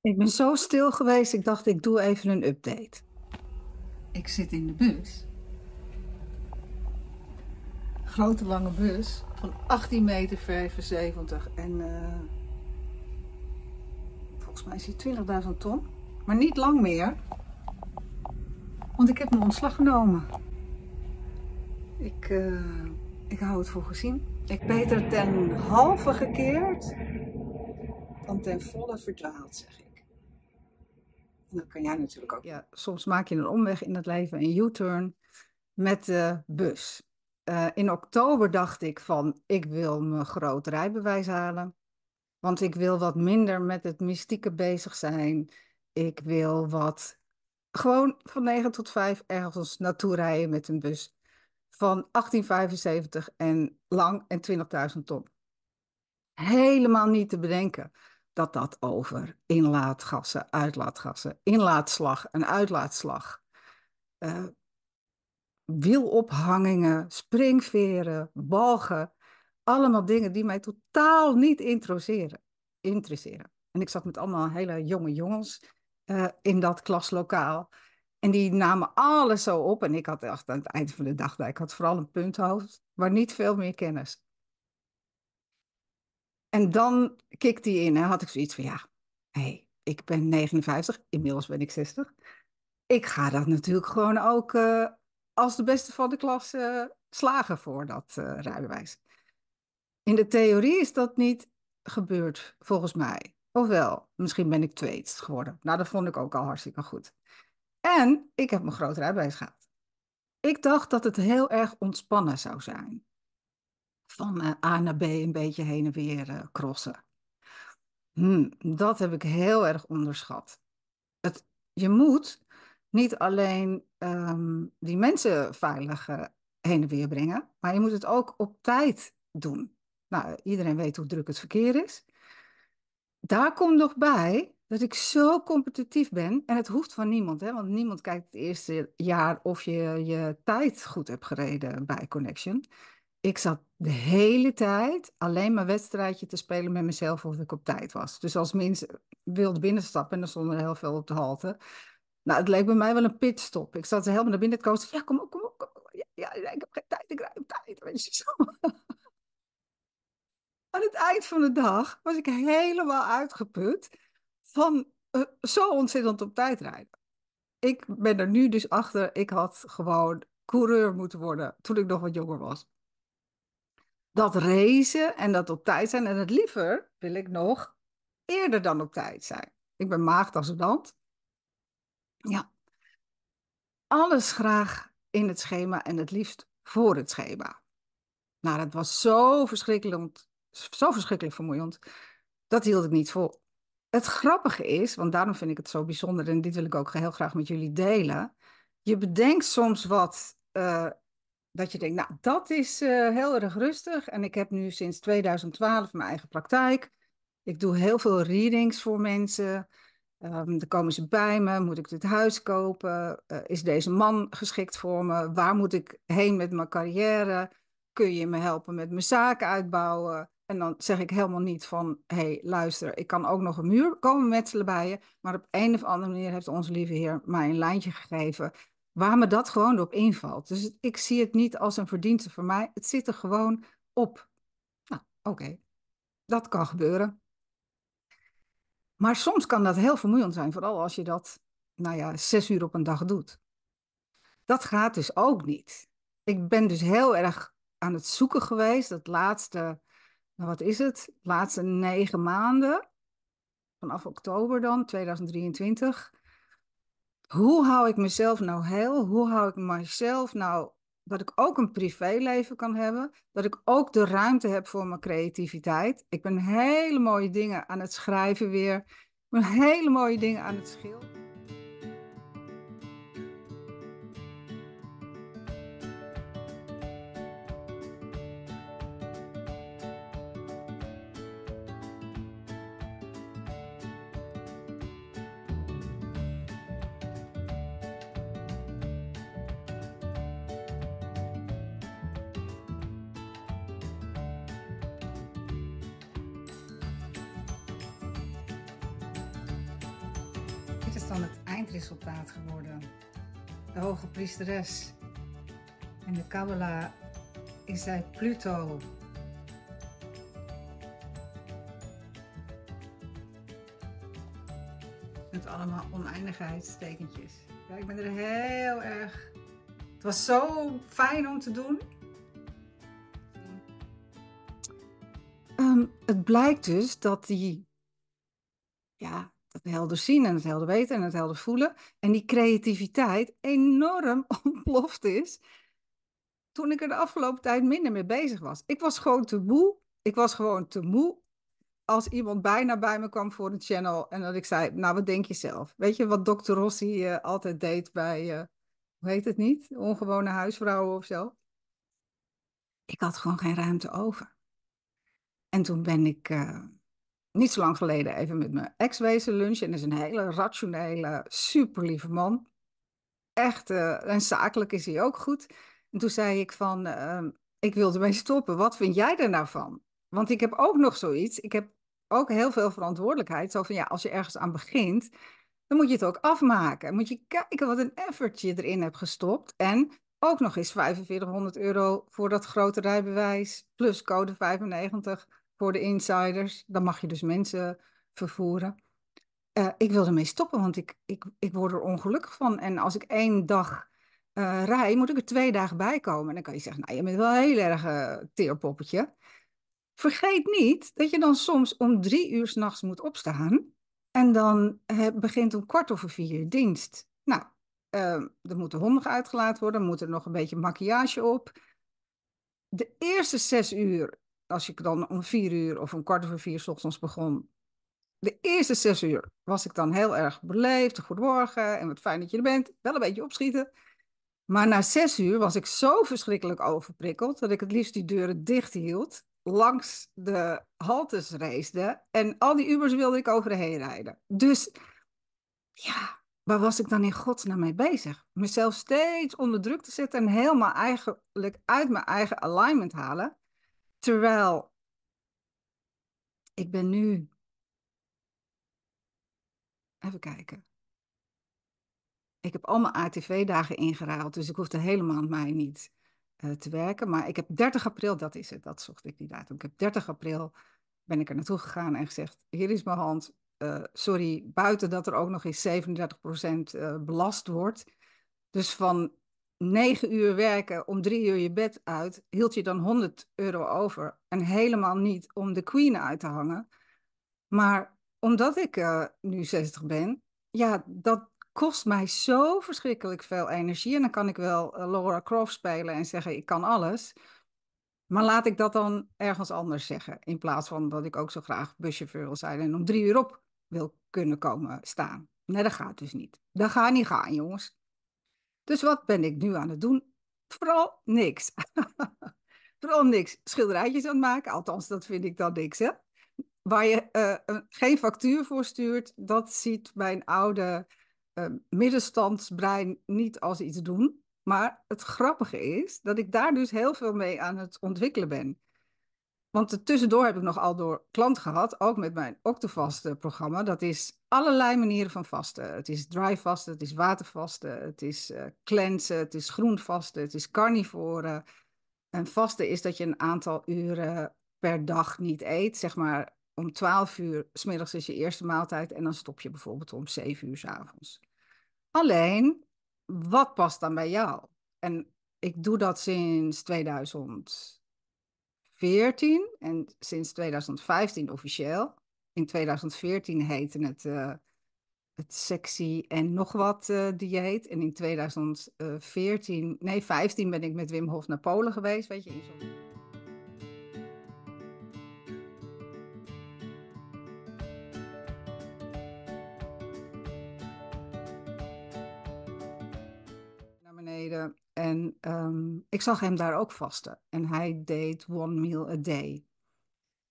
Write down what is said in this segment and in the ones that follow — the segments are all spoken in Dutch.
Ik ben zo stil geweest, ik dacht ik doe even een update. Ik zit in de bus. Grote lange bus van 18 meter 75 en eh, volgens mij is die 20.000 ton. Maar niet lang meer, want ik heb mijn ontslag genomen. Ik, eh, ik hou het voor gezien. Ik beter ten halve gekeerd dan ten volle verdwaald, zeg ik dat kan jij natuurlijk ook. Ja, soms maak je een omweg in het leven, een U-turn met de bus. Eh, in oktober dacht ik van, ik wil mijn groot rijbewijs halen. Want ik wil wat minder met het mystieke bezig zijn. Ik wil wat gewoon van 9 tot 5 ergens naartoe rijden met een bus van 1875 en lang en 20.000 ton. Helemaal niet te bedenken dat dat over inlaatgassen, uitlaatgassen, inlaatslag en uitlaatslag, eh, wielophangingen, springveren, balgen, allemaal dingen die mij totaal niet interesseren. interesseren. En ik zat met allemaal hele jonge jongens eh, in dat klaslokaal. En die namen alles zo op. En ik had echt aan het einde van de dag, nou, ik had vooral een punthoofd, maar niet veel meer kennis. En dan kick die in en had ik zoiets van, ja, hey, ik ben 59, inmiddels ben ik 60. Ik ga dat natuurlijk gewoon ook eh, als de beste van de klas eh, slagen voor dat eh, rijbewijs. In de theorie is dat niet gebeurd, volgens mij. Ofwel, misschien ben ik tweede geworden. Nou, dat vond ik ook al hartstikke goed. En ik heb mijn groot rijbewijs gehad. Ik dacht dat het heel erg ontspannen zou zijn. Van A naar B een beetje heen en weer crossen. Hm, dat heb ik heel erg onderschat. je moet niet alleen ehm, die mensen veilig eh, heen en weer brengen, maar je moet het ook op tijd doen. Nou, iedereen weet hoe druk het verkeer is. Daar komt nog bij dat ik zo competitief ben. En het hoeft van niemand, hè, want niemand kijkt het eerste jaar of je je tijd goed hebt gereden bij Connection ik zat de hele tijd alleen maar wedstrijdje te spelen met mezelf of ik op tijd was. Dus als mensen wilden binnenstappen en er stonden heel veel op de halte. Nou, het leek bij mij wel een pitstop. Ik zat helemaal naar binnen te komen. Ja, kom op, kom op, kom op. Ja, ik heb geen tijd, ik rijd op tijd. Weet Aan het eind van de dag was ik helemaal uitgeput van eh, zo ontzettend op tijd rijden. Ik ben er nu dus achter, ik had gewoon coureur moeten worden toen ik nog wat jonger was dat racen en dat op tijd zijn. En het liever wil ik nog eerder dan op tijd zijn. Ik ben land. Ja. Alles graag in het schema en het liefst voor het schema. Nou, dat was zo verschrikkelijk, zo verschrikkelijk vermoeiend. Dat hield ik niet vol. Het grappige is, want daarom vind ik het zo bijzonder en dit wil ik ook heel graag met jullie delen. Je bedenkt soms wat eh, dat je denkt, nou, dat is eh, heel erg rustig. En ik heb nu sinds 2012 mijn eigen praktijk. Ik doe heel veel readings voor mensen. Ehm, dan komen ze bij me. Moet ik dit huis kopen? Eh, is deze man geschikt voor me? Waar moet ik heen met mijn carrière? Kun je me helpen met mijn zaken uitbouwen? En dan zeg ik helemaal niet van, hé, hey, luister, ik kan ook nog een muur komen metselen bij je. Maar op een of andere manier heeft onze lieve Heer mij een lijntje gegeven waar me dat gewoon op invalt. Dus ik zie het niet als een verdienste voor mij. Het zit er gewoon op. Nou, oké. Dat kan gebeuren. Maar soms kan dat heel vermoeiend zijn, vooral als je dat, nou ja, zes uur op een dag doet. Dat gaat dus ook niet. Ik ben dus heel erg aan het zoeken geweest, dat laatste, nou wat is het, laatste negen maanden, vanaf oktober dan, 2023 hoe hou ik mezelf nou heel? Hoe hou ik mezelf nou dat ik ook een privéleven kan hebben? Dat ik ook de ruimte heb voor mijn creativiteit. Ik ben hele mooie dingen aan het schrijven weer. Ik ben hele mooie dingen aan het schilderen. geworden. De hoge priesteres. en de Kabbalah is zij Pluto. Met allemaal oneindigheidstekentjes. Ja, ik ben er heel erg... Het was zo fijn om te doen. Ehm, het blijkt dus dat die ja, het helder zien en het helder weten en het helder voelen. En die creativiteit enorm ontploft is. Toen ik er de afgelopen tijd minder mee bezig was. Ik was gewoon te moe. Ik was gewoon te moe als iemand bijna bij me kwam voor een channel. En dat ik zei, nou wat denk je zelf? Weet je wat Dr. Rossi eh, altijd deed bij, eh, hoe heet het niet? Ongewone huisvrouwen of zo. Ik had gewoon geen ruimte over. En toen ben ik... Eh, niet zo lang geleden even met mijn ex wezen lunchen. En dat is een hele rationele, super lieve man. Echt, eh, en zakelijk is hij ook goed. En toen zei ik van, ehm, ik wil ermee stoppen. Wat vind jij er nou van? Want ik heb ook nog zoiets. Ik heb ook heel veel verantwoordelijkheid. Zo van, ja, als je ergens aan begint, dan moet je het ook afmaken. Moet je kijken wat een effort je erin hebt gestopt. En ook nog eens 4500 euro voor dat grote rijbewijs, plus code 95 voor de insiders. Dan mag je dus mensen vervoeren. Eh, ik wil ermee stoppen, want ik, ik, ik word er ongelukkig van. En als ik één dag uh, rij, moet ik er twee dagen bij komen. En dan kan je zeggen, nou, je bent wel een heel erg uh, teerpoppetje. Vergeet niet dat je dan soms om drie uur s'nachts moet opstaan. En dan begint om kwart over vier dienst. Nou, ehm, er moeten honden uitgelaten worden, moet er nog een beetje maquillage op. De eerste zes uur als ik dan om vier uur of om kwart over vier s ochtends begon. De eerste zes uur was ik dan heel erg beleefd. Goedemorgen en wat fijn dat je er bent. Wel een beetje opschieten. Maar na zes uur was ik zo verschrikkelijk overprikkeld dat ik het liefst die deuren dicht hield, langs de haltes reisde en al die Ubers wilde ik overheen rijden. Dus ja, waar was ik dan in godsnaam mee bezig? Mezelf steeds onder druk te zetten en helemaal eigenlijk uit mijn eigen alignment halen. Terwijl ik ben nu. Even kijken. Ik heb allemaal ATV-dagen ingeraald, dus ik hoefde helemaal aan mij niet eh, te werken. Maar ik heb 30 april, dat is het, dat zocht ik die datum. Ik heb 30 april ben ik er naartoe gegaan en gezegd: Hier is mijn hand. Eh, sorry, buiten dat er ook nog eens 37% eh, belast wordt. Dus van negen uur werken om drie uur je bed uit, hield je dan 100 euro over. En helemaal niet om de queen uit te hangen. Maar omdat ik eh, nu 60 ben, ja, dat kost mij zo verschrikkelijk veel energie. En dan kan ik wel eh, Laura Croft spelen en zeggen: ik kan alles. Maar laat ik dat dan ergens anders zeggen. In plaats van dat ik ook zo graag buschauffeur wil zijn en om drie uur op wil kunnen komen staan. Nee, dat gaat dus niet. Dat gaat niet gaan, jongens. Dus wat ben ik nu aan het doen? Vooral niks. Vooral niks. Schilderijtjes aan het maken, althans dat vind ik dan niks hè. Waar je eh, geen factuur voor stuurt, dat ziet mijn oude uh, middenstandsbrein niet als iets doen. Maar het grappige is dat ik daar dus heel veel mee aan het ontwikkelen ben. Want tussendoor heb ik nog al door klant gehad, ook met mijn Octavast-programma. Dat is allerlei manieren van vasten. Het is dry vasten, het is watervasten, het is uh, cleansen, het is groen vasten, het is carnivoren. En vasten is dat je een aantal uren per dag niet eet. Zeg maar om 12 uur smiddags is je eerste maaltijd en dan stop je bijvoorbeeld om 7 uur s avonds. Alleen, wat past dan bij jou? En ik doe dat sinds 2014 en sinds 2015 officieel in 2014 heette het eh, het sexy en nog wat eh, dieet. En in 2014, nee 15 ben ik met Wim Hof naar Polen geweest, weet je. In zo naar beneden. En ehm, ik zag hem daar ook vasten. En hij deed one meal a day.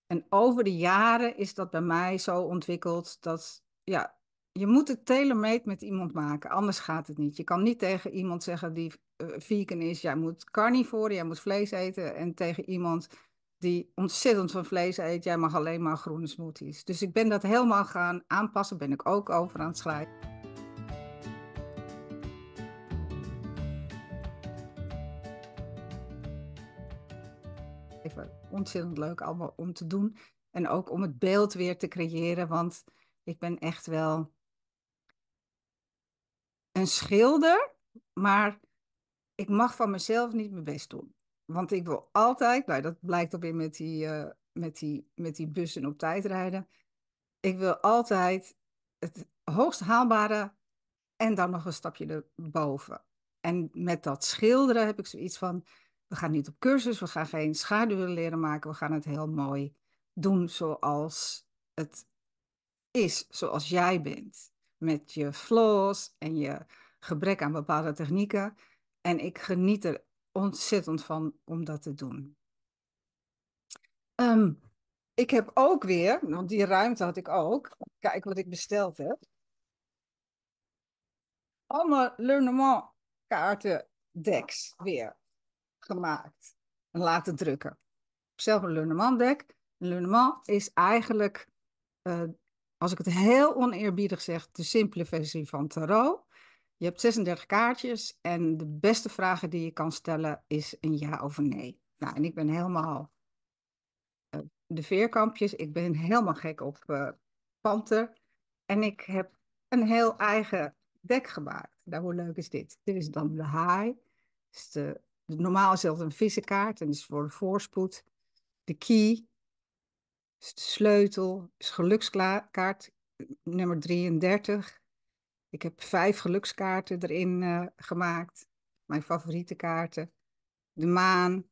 En over de jaren is dat bij mij zo ontwikkeld dat ja, je moet het telemeet met iemand maken, anders gaat het niet. Je kan niet tegen iemand zeggen die uh, vegan is, jij moet carnivore, jij moet vlees eten. En tegen iemand die ontzettend van vlees eet, jij mag alleen maar groene smoothies. Dus ik ben dat helemaal gaan aanpassen, ben ik ook over aan het sluiten. even ontzettend leuk allemaal om te doen. En ook om het beeld weer te creëren, want ik ben echt wel een schilder, maar ik mag van mezelf niet mijn best doen. Want ik wil altijd, nou dat blijkt ook weer met die, eh, met, die, met die bussen op tijd rijden. Ik wil altijd het hoogst haalbare en dan nog een stapje erboven. En met dat schilderen heb ik zoiets van, we gaan niet op cursus, we gaan geen schaduwen leren maken. We gaan het heel mooi doen zoals het is, zoals jij bent. Met je flaws en je gebrek aan bepaalde technieken. En ik geniet er ontzettend van om dat te doen. Ehm, ik heb ook weer, want nou, die ruimte had ik ook. Kijk wat ik besteld heb. Allemaal Learnement kaarten decks weer gemaakt en laten drukken. Zelf een Lunneman-dek. Een Lunneman is eigenlijk, eh, als ik het heel oneerbiedig zeg, de simpele versie van tarot. Je hebt 36 kaartjes en de beste vragen die je kan stellen is een ja of een nee. Nou, en ik ben helemaal eh, de veerkampjes, ik ben helemaal gek op uh, eh, panter. En ik heb een heel eigen dek gemaakt. Nou, hoe leuk is dit? Dit is dan de haai, is de normaal is dat een vissenkaart en is voor de voorspoed. De key is de sleutel, is gelukskaart nummer 33. Ik heb vijf gelukskaarten erin eh, gemaakt, mijn favoriete kaarten. De maan,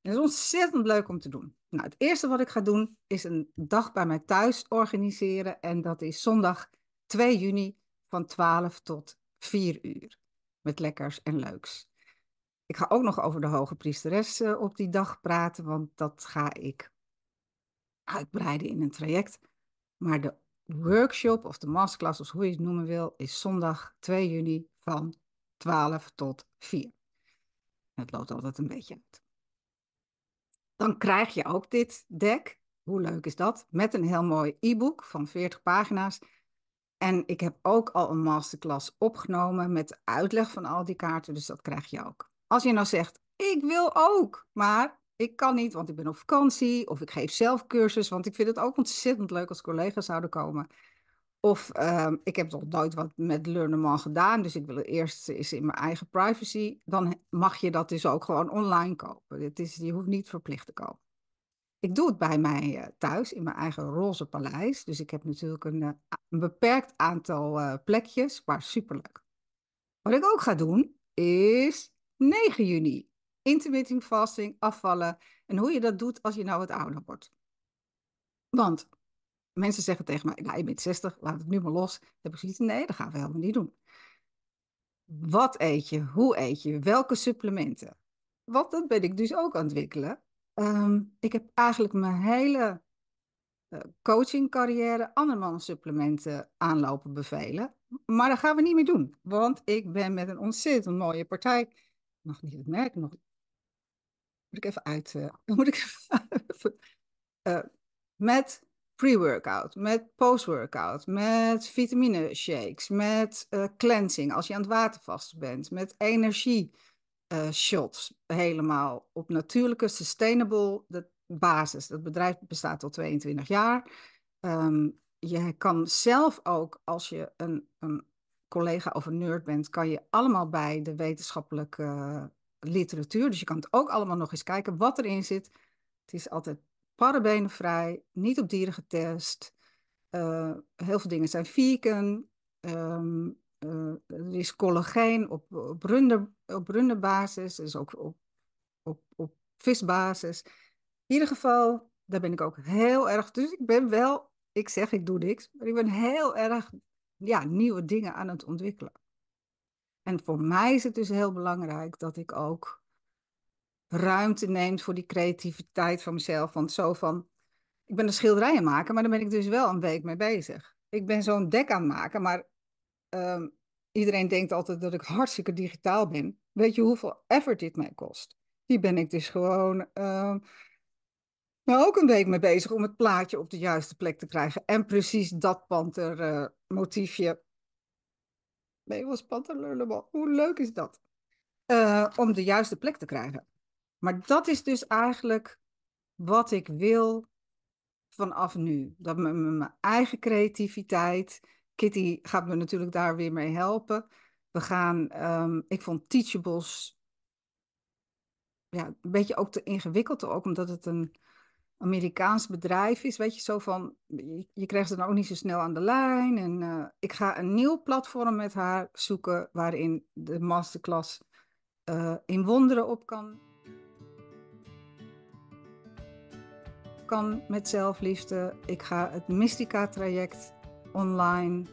En dat is ontzettend leuk om te doen. Nou, het eerste wat ik ga doen is een dag bij mij thuis organiseren. En dat is zondag 2 juni van 12 tot 4 uur. Met lekkers en leuks. Ik ga ook nog over de hoge priesteres eh, op die dag praten, want dat ga ik uitbreiden in een traject. Maar de workshop of de masterclass, of hoe je het noemen wil, is zondag 2 juni van 12 tot 4. Het loopt altijd een beetje uit. Dan krijg je ook dit deck. Hoe leuk is dat? Met een heel mooi e-book van 40 pagina's. En ik heb ook al een masterclass opgenomen met uitleg van al die kaarten. Dus dat krijg je ook. Als je nou zegt, ik wil ook, maar ik kan niet, want ik ben op vakantie. Of ik geef zelf cursus, want ik vind het ook ontzettend leuk als collega's zouden komen. Of ehm, ik heb nog nooit wat met Learnerman gedaan, dus ik wil eerst eens eh, in mijn eigen privacy. Dan mag je dat dus ook gewoon online kopen. Het is, je hoeft niet verplicht te kopen. Ik doe het bij mij eh, thuis in mijn eigen roze paleis. Dus ik heb natuurlijk een, eh, een beperkt aantal plekjes, maar superleuk. Wat ik ook ga doen is 9 juni. Intermittent fasting, afvallen en hoe je dat doet als je nou wat ouder wordt. Want mensen zeggen tegen mij, nou, je bent 60, laat het nu maar los. Dan heb ik zoiets, nee, dat gaan we helemaal niet doen. Wat eet je? Hoe eet je? Welke supplementen? Want dat ben ik dus ook aan het wikkelen. Ehm, ik heb eigenlijk mijn hele eh, coachingcarrière andermans supplementen aanlopen bevelen. Maar dat gaan we niet meer doen. Want ik ben met een ontzettend mooie partij. Ik mag niet het merk nog. Moet ik even uit. Eh, moet ik even. uh, met pre-workout, met post-workout, met vitamine shakes, met eh, cleansing als je aan het water vast bent, met energie eh, shots, helemaal op natuurlijke, sustainable basis. Dat bedrijf bestaat al 22 jaar. Ehm, je kan zelf ook, als je een, een collega of een nerd bent, kan je allemaal bij de wetenschappelijke literatuur. Dus je kan het ook allemaal nog eens kijken wat erin zit. Het is altijd parabenenvrij, niet op dieren getest. Eh, heel veel dingen zijn vegan. Ehm, eh, er is collageen op, op, runder, op runderbasis, dus ook op, op, op visbasis. In ieder geval, daar ben ik ook heel erg. Dus ik ben wel, ik zeg ik doe niks, maar ik ben heel erg ja, nieuwe dingen aan het ontwikkelen. En voor mij is het dus heel belangrijk dat ik ook ruimte neemt voor die creativiteit van mezelf. Want zo van, ik ben een schilderij aan maken, maar daar ben ik dus wel een week mee bezig. Ik ben zo'n dek aan het maken, maar ehm, iedereen denkt altijd dat ik hartstikke digitaal ben. Weet je hoeveel effort dit mij kost? Die ben ik dus gewoon ehm, nou ook een week mee bezig om het plaatje op de juiste plek te krijgen. En precies dat pantermotiefje. Uh, motiefje. nee, was Hoe leuk is dat? Eh, om de juiste plek te krijgen. Maar dat is dus eigenlijk wat ik wil vanaf nu. Dat mijn, mijn eigen creativiteit. Kitty gaat me natuurlijk daar weer mee helpen. We gaan, ehm, ik vond Teachables ja, een beetje ook te ingewikkeld, ook omdat het een Amerikaans bedrijf is. Weet je, zo van, je, krijgt ze dan nou ook niet zo snel aan de lijn. En eh, ik ga een nieuw platform met haar zoeken waarin de masterclass uh, in wonderen op kan. kan met zelfliefde. Ik ga het Mystica-traject online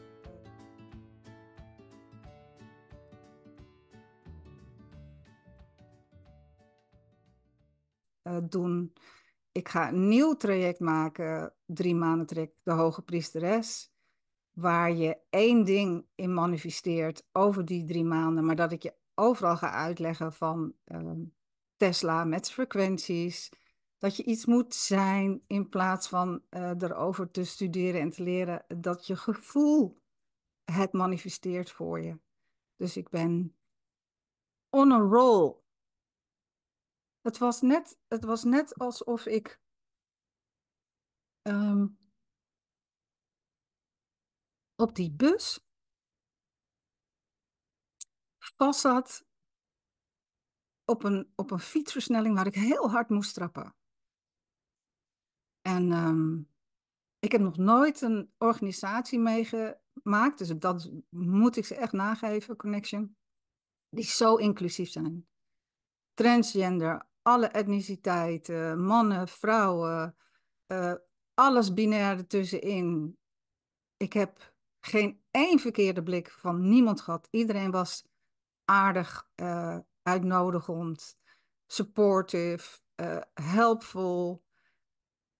eh, doen. Ik ga een nieuw traject maken, drie maanden traject, de Hoge Priesteres. Waar je één ding in manifesteert over die drie maanden, maar dat ik je overal ga uitleggen van ehm, Tesla met frequenties, dat je iets moet zijn in plaats van eh, erover te studeren en te leren eh, dat je gevoel het manifesteert voor je. Dus ik ben on a roll. Het was net, het was net alsof ik ehm, op die bus vast zat op een, op een fietsversnelling waar ik heel hard moest trappen. En ehm, ik heb nog nooit een organisatie meegemaakt, dus dat moet ik ze echt nageven, Connection, die zo inclusief zijn. Transgender, alle etniciteiten, mannen, vrouwen, eh, alles binair ertussenin. Ik heb geen één verkeerde blik van niemand gehad. Iedereen was aardig, eh, uitnodigend, supportive, uh, helpful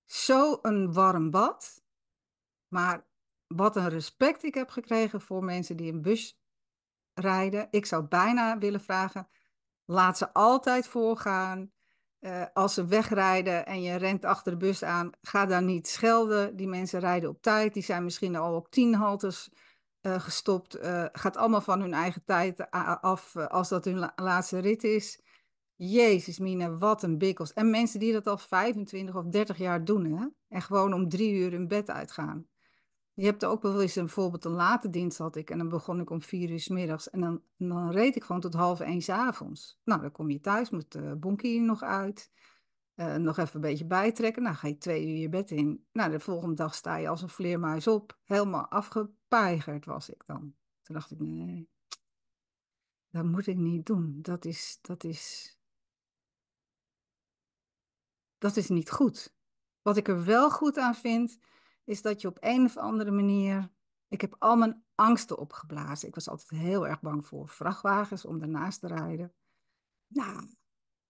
zo'n warm bad. Maar wat een respect ik heb gekregen voor mensen die een bus rijden. Ik zou bijna willen vragen: laat ze altijd voorgaan. Eh, als ze wegrijden en je rent achter de bus aan, ga daar niet schelden. Die mensen rijden op tijd. Die zijn misschien al op tien halters eh, gestopt. Eh, gaat allemaal van hun eigen tijd af als dat hun laatste rit is. Jezus, Mina, wat een bikkels. En mensen die dat al 25 of 30 jaar doen, hè? En gewoon om drie uur in bed uitgaan. Je hebt ook wel eens een, voorbeeld. een late dienst had ik. En dan begon ik om vier uur s middags. En dan, dan reed ik gewoon tot half één s avonds. Nou, dan kom je thuis, moet de eh, bonkie nog uit. Eh, nog even een beetje bijtrekken. Nou, ga je twee uur je bed in. Nou, de volgende dag sta je als een vleermuis op. Helemaal afgepeigerd was ik dan. Toen dacht ik, nee, dat moet ik niet doen. Dat is, dat is dat is niet goed. Wat ik er wel goed aan vind, is dat je op een of andere manier. Ik heb al mijn angsten opgeblazen. Ik was altijd heel erg bang voor vrachtwagens om daarnaast te rijden. Nou,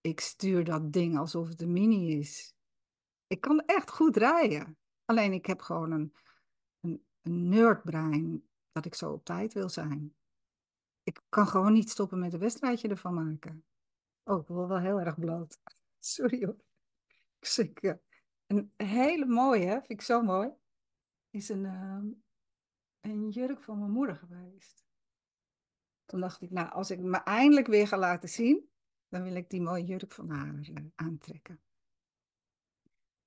ik stuur dat ding alsof het een mini is. Ik kan echt goed rijden. Alleen ik heb gewoon een, een, een nerdbrein dat ik zo op tijd wil zijn. Ik kan gewoon niet stoppen met een wedstrijdje ervan maken. Oh, ik wil wel heel erg bloot. Sorry hoor. Een hele mooie, vind ik zo mooi, is een, ehm, een jurk van mijn moeder geweest. Toen dacht ik, nou, als ik me eindelijk weer ga laten zien, dan wil ik die mooie jurk van haar eh, aantrekken.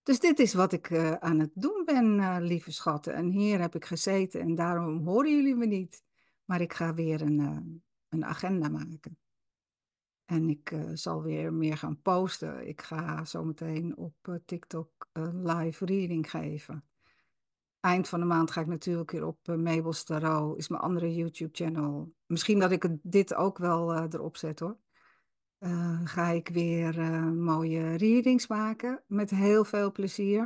Dus dit is wat ik eh, aan het doen ben, eh, lieve schatten. En hier heb ik gezeten en daarom horen jullie me niet. Maar ik ga weer een, een agenda maken. En ik eh, zal weer meer gaan posten. Ik ga zometeen op eh, TikTok een eh, live reading geven. Eind van de maand ga ik natuurlijk weer op Mabel's Tarot, is mijn andere YouTube-channel. Misschien dat ik dit ook wel erop zet hoor. ga ik weer mooie readings maken met heel veel plezier.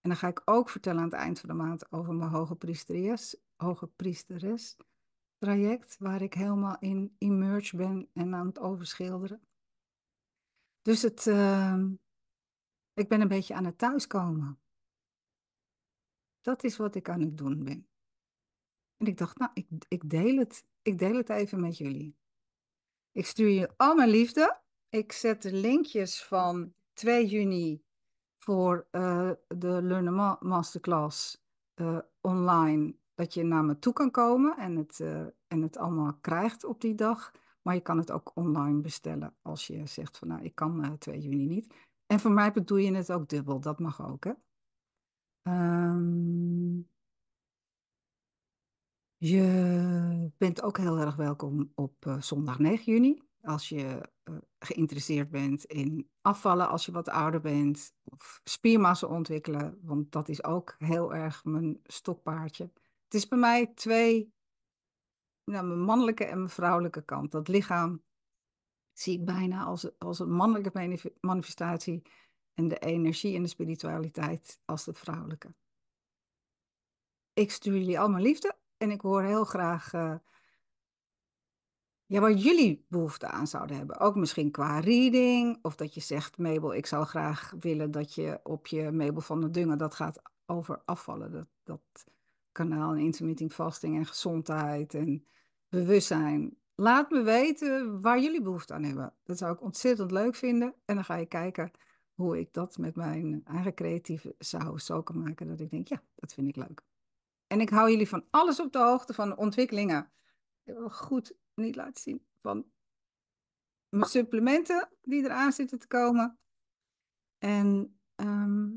En dan ga ik ook vertellen aan het eind van de maand over mijn hoge priesteres. Hoge priesteres traject waar ik helemaal in immerge ben en aan het overschilderen. Dus het, ehm, ik ben een beetje aan het thuiskomen. Dat is wat ik aan het doen ben. En ik dacht, nou, ik, ik deel het. Ik deel het even met jullie. Ik stuur je al mijn liefde. Ik zet de linkjes van 2 juni voor eh, de Learn Masterclass eh, online dat je naar me toe kan komen en het, eh, en het allemaal krijgt op die dag. Maar je kan het ook online bestellen als je zegt van nou, ik kan uh, eh, 2 juni niet. En voor mij bedoel je het ook dubbel, dat mag ook hè. Ehm, je bent ook heel erg welkom op eh, zondag 9 juni. Als je geïnteresseerd bent in afvallen als je wat ouder bent. Of spiermassa ontwikkelen, want dat is ook heel erg mijn stokpaardje is bij mij twee, nou, mijn mannelijke en mijn vrouwelijke kant. Dat lichaam zie ik bijna als, als een mannelijke manifestatie en de energie en de spiritualiteit als het vrouwelijke. Ik stuur jullie allemaal liefde en ik hoor heel graag eh, ja, waar jullie behoefte aan zouden hebben. Ook misschien qua reading of dat je zegt, Mabel, ik zou graag willen dat je op je Mabel van de Dungen, dat gaat over afvallen. Dat, dat kanaal en intermittent fasting en gezondheid en bewustzijn. Laat me weten waar jullie behoefte aan hebben. Dat zou ik ontzettend leuk vinden. En dan ga je kijken hoe ik dat met mijn eigen creatieve saus zo kan maken. Dat ik denk, ja, dat vind ik leuk. En ik hou jullie van alles op de hoogte van de ontwikkelingen. goed niet laten zien van mijn supplementen die eraan zitten te komen. En ehm,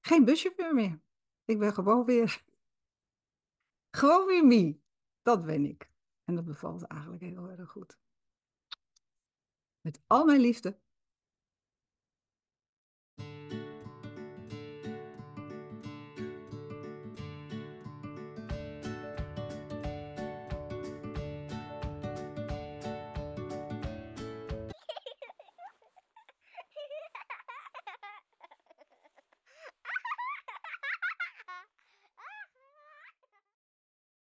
geen buschauffeur meer. Ik ben gewoon weer. Gewoon weer me. Dat ben ik. En dat bevalt eigenlijk heel erg goed. Met al mijn liefde